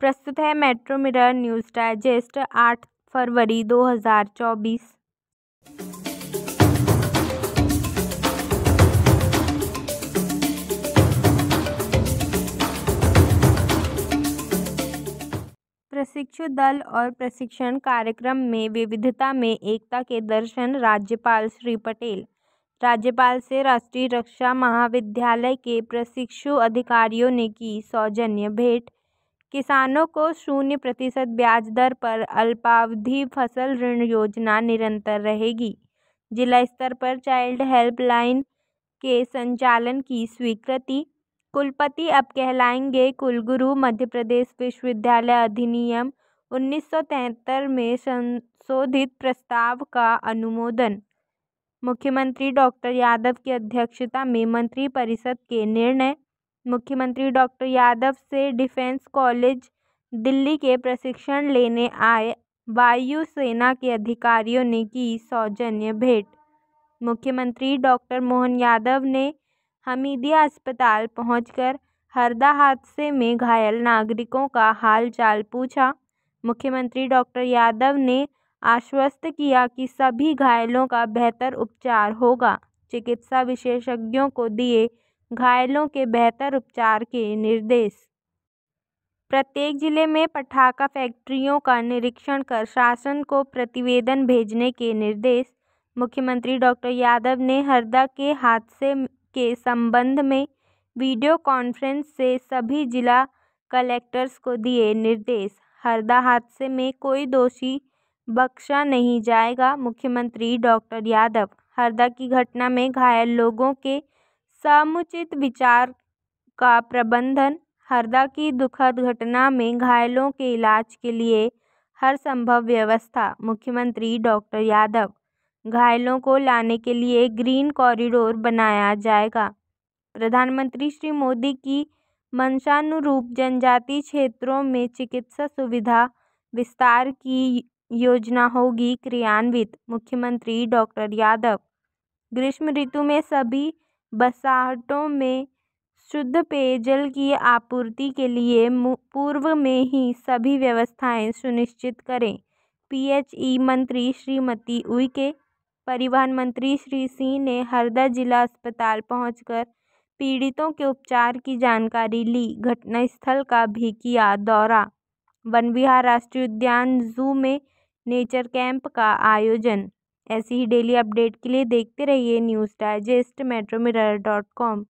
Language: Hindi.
प्रस्तुत है मेट्रो मिरर न्यूज़ डाइजेस्ट आठ फरवरी दो हज़ार चौबीस प्रशिक्षु दल और प्रशिक्षण कार्यक्रम में विविधता में एकता के दर्शन राज्यपाल श्री पटेल राज्यपाल से राष्ट्रीय रक्षा महाविद्यालय के प्रशिक्षु अधिकारियों ने की सौजन्य भेंट किसानों को शून्य प्रतिशत ब्याज दर पर अल्पावधि फसल ऋण योजना निरंतर रहेगी जिला स्तर पर चाइल्ड हेल्पलाइन के संचालन की स्वीकृति कुलपति अब कहलाएंगे कुलगुरु मध्य प्रदेश विश्वविद्यालय अधिनियम 1973 में संशोधित प्रस्ताव का अनुमोदन मुख्यमंत्री डॉक्टर यादव की अध्यक्षता में मंत्रिपरिषद के निर्णय मुख्यमंत्री डॉक्टर यादव से डिफेंस कॉलेज दिल्ली के प्रशिक्षण लेने आए वायुसेना के अधिकारियों ने की सौजन्य भेंट मुख्यमंत्री डॉक्टर मोहन यादव ने हमीदिया अस्पताल पहुंचकर हरदा हादसे में घायल नागरिकों का हाल चाल पूछा मुख्यमंत्री डॉक्टर यादव ने आश्वस्त किया कि सभी घायलों का बेहतर उपचार होगा चिकित्सा विशेषज्ञों को दिए घायलों के बेहतर उपचार के निर्देश प्रत्येक जिले में पटाखा फैक्ट्रियों का निरीक्षण कर शासन को प्रतिवेदन भेजने के निर्देश मुख्यमंत्री डॉक्टर यादव ने हरदा के हादसे के संबंध में वीडियो कॉन्फ्रेंस से सभी जिला कलेक्टर्स को दिए निर्देश हरदा हादसे में कोई दोषी बख्शा नहीं जाएगा मुख्यमंत्री डॉक्टर यादव हरदा की घटना में घायल लोगों के समुचित विचार का प्रबंधन हरदा की दुखद घटना में घायलों के इलाज के लिए हर संभव व्यवस्था मुख्यमंत्री डॉक्टर यादव घायलों को लाने के लिए ग्रीन कॉरिडोर बनाया जाएगा प्रधानमंत्री श्री मोदी की मंशानुरूप जनजातीय क्षेत्रों में चिकित्सा सुविधा विस्तार की योजना होगी क्रियान्वित मुख्यमंत्री डॉक्टर यादव ग्रीष्म ऋतु में सभी बसाहटों में शुद्ध पेयजल की आपूर्ति के लिए पूर्व में ही सभी व्यवस्थाएं सुनिश्चित करें पीएचई मंत्री श्रीमती उइके परिवहन मंत्री श्री सिंह ने हरदा जिला अस्पताल पहुंचकर पीड़ितों के उपचार की जानकारी ली घटनास्थल का भी किया दौरा वन विहार राष्ट्रीय उद्यान जू में नेचर कैंप का आयोजन ऐसी ही डेली अपडेट के लिए देखते रहिए news digest metro mirror dot com